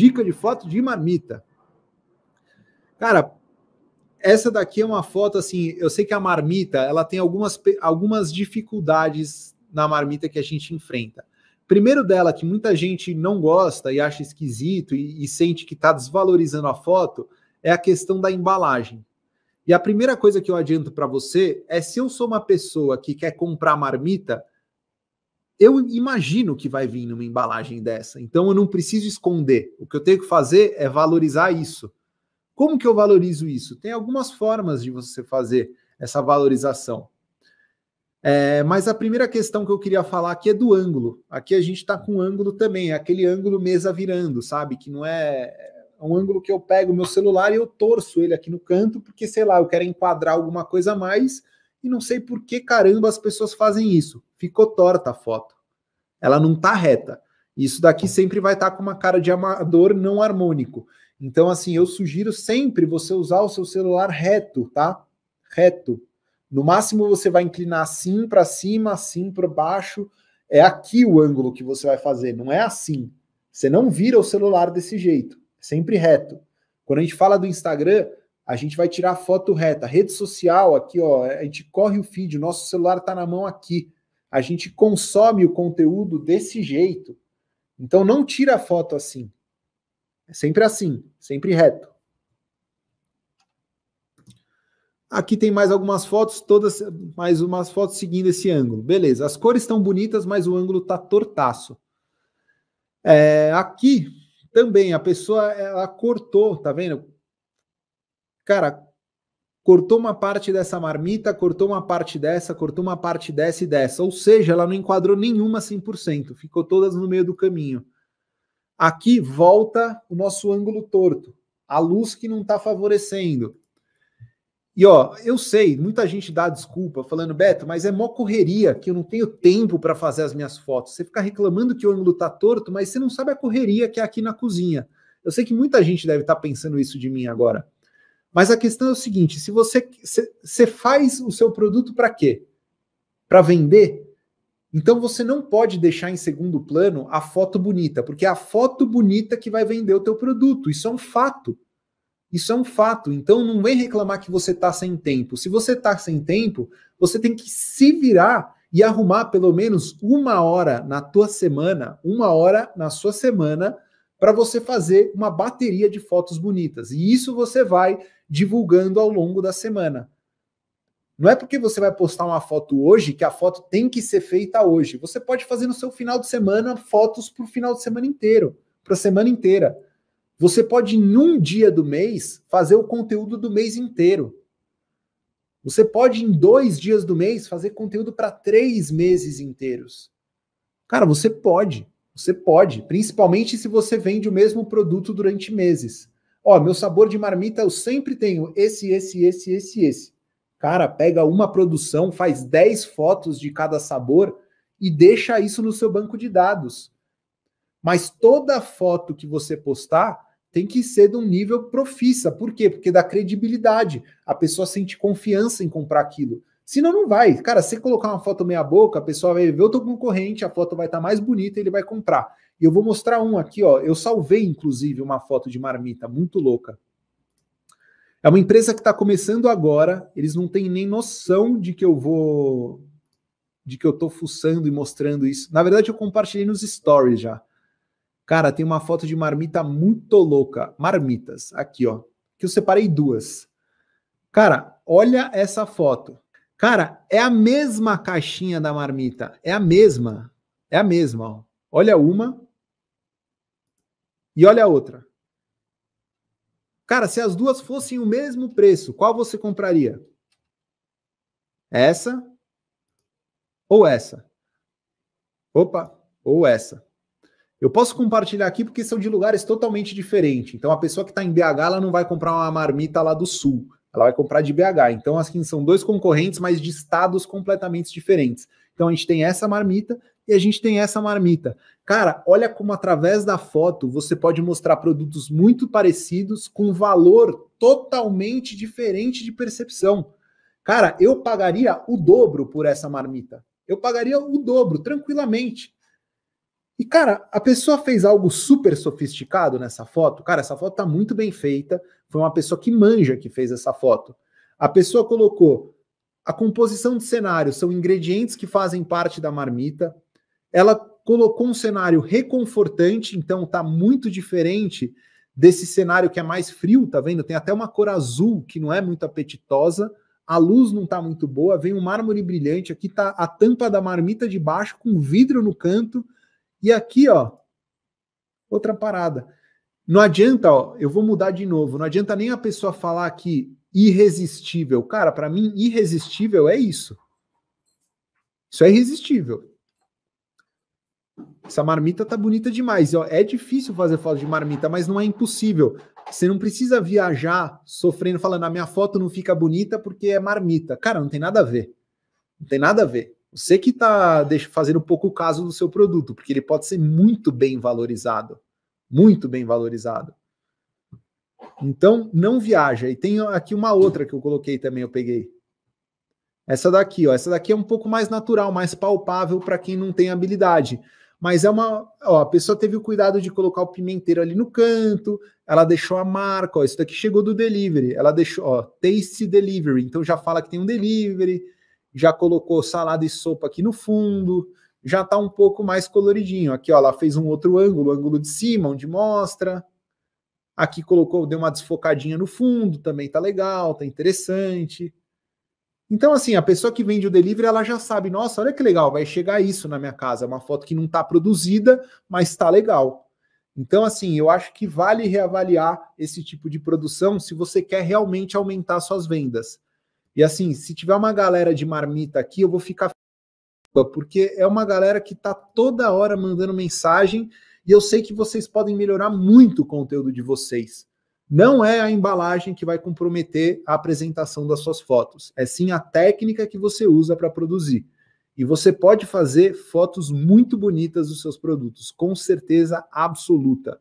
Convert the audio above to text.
dica de foto de marmita. Cara, essa daqui é uma foto assim. Eu sei que a marmita ela tem algumas, algumas dificuldades na marmita que a gente enfrenta. Primeiro dela, que muita gente não gosta e acha esquisito e, e sente que está desvalorizando a foto, é a questão da embalagem. E a primeira coisa que eu adianto para você é se eu sou uma pessoa que quer comprar marmita, eu imagino que vai vir numa embalagem dessa, então eu não preciso esconder. O que eu tenho que fazer é valorizar isso. Como que eu valorizo isso? Tem algumas formas de você fazer essa valorização. É, mas a primeira questão que eu queria falar aqui é do ângulo. Aqui a gente está com ângulo também, é aquele ângulo mesa virando, sabe? Que não é, é um ângulo que eu pego o meu celular e eu torço ele aqui no canto, porque sei lá, eu quero enquadrar alguma coisa a mais e não sei por que caramba as pessoas fazem isso. Ficou torta a foto ela não tá reta. Isso daqui sempre vai estar tá com uma cara de amador não harmônico. Então, assim, eu sugiro sempre você usar o seu celular reto, tá? Reto. No máximo você vai inclinar assim para cima, assim para baixo. É aqui o ângulo que você vai fazer, não é assim. Você não vira o celular desse jeito, é sempre reto. Quando a gente fala do Instagram, a gente vai tirar foto reta. Rede social aqui, ó, a gente corre o feed, o nosso celular está na mão aqui a gente consome o conteúdo desse jeito. Então não tira a foto assim. É sempre assim, sempre reto. Aqui tem mais algumas fotos, todas mais umas fotos seguindo esse ângulo. Beleza, as cores estão bonitas, mas o ângulo tá tortaço. É, aqui também a pessoa ela cortou, tá vendo? Cara, cortou uma parte dessa marmita, cortou uma parte dessa, cortou uma parte dessa e dessa. Ou seja, ela não enquadrou nenhuma 100%, ficou todas no meio do caminho. Aqui volta o nosso ângulo torto, a luz que não está favorecendo. E ó, eu sei, muita gente dá desculpa falando, Beto, mas é mó correria que eu não tenho tempo para fazer as minhas fotos. Você fica reclamando que o ângulo está torto, mas você não sabe a correria que é aqui na cozinha. Eu sei que muita gente deve estar tá pensando isso de mim agora. Mas a questão é o seguinte: se você se, faz o seu produto para quê? Para vender? Então você não pode deixar em segundo plano a foto bonita, porque é a foto bonita que vai vender o teu produto. Isso é um fato. Isso é um fato. Então não vem reclamar que você está sem tempo. Se você está sem tempo, você tem que se virar e arrumar pelo menos uma hora na tua semana, uma hora na sua semana, para você fazer uma bateria de fotos bonitas. E isso você vai divulgando ao longo da semana. Não é porque você vai postar uma foto hoje que a foto tem que ser feita hoje. Você pode fazer no seu final de semana fotos para o final de semana inteiro, para a semana inteira. Você pode, em um dia do mês, fazer o conteúdo do mês inteiro. Você pode, em dois dias do mês, fazer conteúdo para três meses inteiros. Cara, você pode. Você pode, principalmente se você vende o mesmo produto durante meses. Ó, meu sabor de marmita eu sempre tenho esse, esse, esse, esse, esse. Cara, pega uma produção, faz 10 fotos de cada sabor e deixa isso no seu banco de dados. Mas toda foto que você postar tem que ser de um nível profissa. Por quê? Porque dá credibilidade. A pessoa sente confiança em comprar aquilo. Senão não vai. Cara, se colocar uma foto meia boca, a pessoa vai ver o teu concorrente, a foto vai estar tá mais bonita e ele vai comprar. E eu vou mostrar um aqui, ó. Eu salvei, inclusive, uma foto de marmita muito louca. É uma empresa que está começando agora, eles não têm nem noção de que eu vou. de que eu tô fuçando e mostrando isso. Na verdade, eu compartilhei nos stories já. Cara, tem uma foto de marmita muito louca. Marmitas, aqui, ó. Que eu separei duas. Cara, olha essa foto. Cara, é a mesma caixinha da marmita. É a mesma. É a mesma. Ó. Olha uma e olha a outra. Cara, se as duas fossem o mesmo preço, qual você compraria? Essa ou essa? Opa, ou essa. Eu posso compartilhar aqui porque são de lugares totalmente diferentes. Então a pessoa que está em BH ela não vai comprar uma marmita lá do sul. Ela vai comprar de BH. Então, assim, são dois concorrentes, mas de estados completamente diferentes. Então, a gente tem essa marmita e a gente tem essa marmita. Cara, olha como através da foto você pode mostrar produtos muito parecidos com valor totalmente diferente de percepção. Cara, eu pagaria o dobro por essa marmita. Eu pagaria o dobro tranquilamente. E, cara, a pessoa fez algo super sofisticado nessa foto. Cara, essa foto tá muito bem feita. Foi uma pessoa que manja que fez essa foto. A pessoa colocou a composição de cenário, são ingredientes que fazem parte da marmita. Ela colocou um cenário reconfortante, então tá muito diferente desse cenário que é mais frio, tá vendo? Tem até uma cor azul que não é muito apetitosa. A luz não tá muito boa, vem um mármore brilhante, aqui tá a tampa da marmita de baixo com vidro no canto e aqui, ó, outra parada. Não adianta, ó, eu vou mudar de novo. Não adianta nem a pessoa falar aqui irresistível. Cara, para mim, irresistível é isso. Isso é irresistível. Essa marmita tá bonita demais. Ó, é difícil fazer foto de marmita, mas não é impossível. Você não precisa viajar sofrendo, falando, a minha foto não fica bonita porque é marmita. Cara, não tem nada a ver. Não tem nada a ver. Você que está fazendo pouco caso do seu produto, porque ele pode ser muito bem valorizado. Muito bem valorizado. Então, não viaja. E tem aqui uma outra que eu coloquei também, eu peguei. Essa daqui, ó. Essa daqui é um pouco mais natural, mais palpável para quem não tem habilidade. Mas é uma. Ó, a pessoa teve o cuidado de colocar o pimenteiro ali no canto, ela deixou a marca, ó. Isso daqui chegou do delivery. Ela deixou, ó, taste delivery. Então já fala que tem um delivery já colocou salada e sopa aqui no fundo, já está um pouco mais coloridinho. Aqui, ó, ela fez um outro ângulo, ângulo de cima, onde mostra. Aqui colocou, deu uma desfocadinha no fundo, também tá legal, tá interessante. Então, assim, a pessoa que vende o delivery, ela já sabe, nossa, olha que legal, vai chegar isso na minha casa. É uma foto que não está produzida, mas está legal. Então, assim, eu acho que vale reavaliar esse tipo de produção se você quer realmente aumentar suas vendas. E assim, se tiver uma galera de marmita aqui, eu vou ficar porque é uma galera que tá toda hora mandando mensagem e eu sei que vocês podem melhorar muito o conteúdo de vocês. Não é a embalagem que vai comprometer a apresentação das suas fotos, é sim a técnica que você usa para produzir. E você pode fazer fotos muito bonitas dos seus produtos, com certeza absoluta.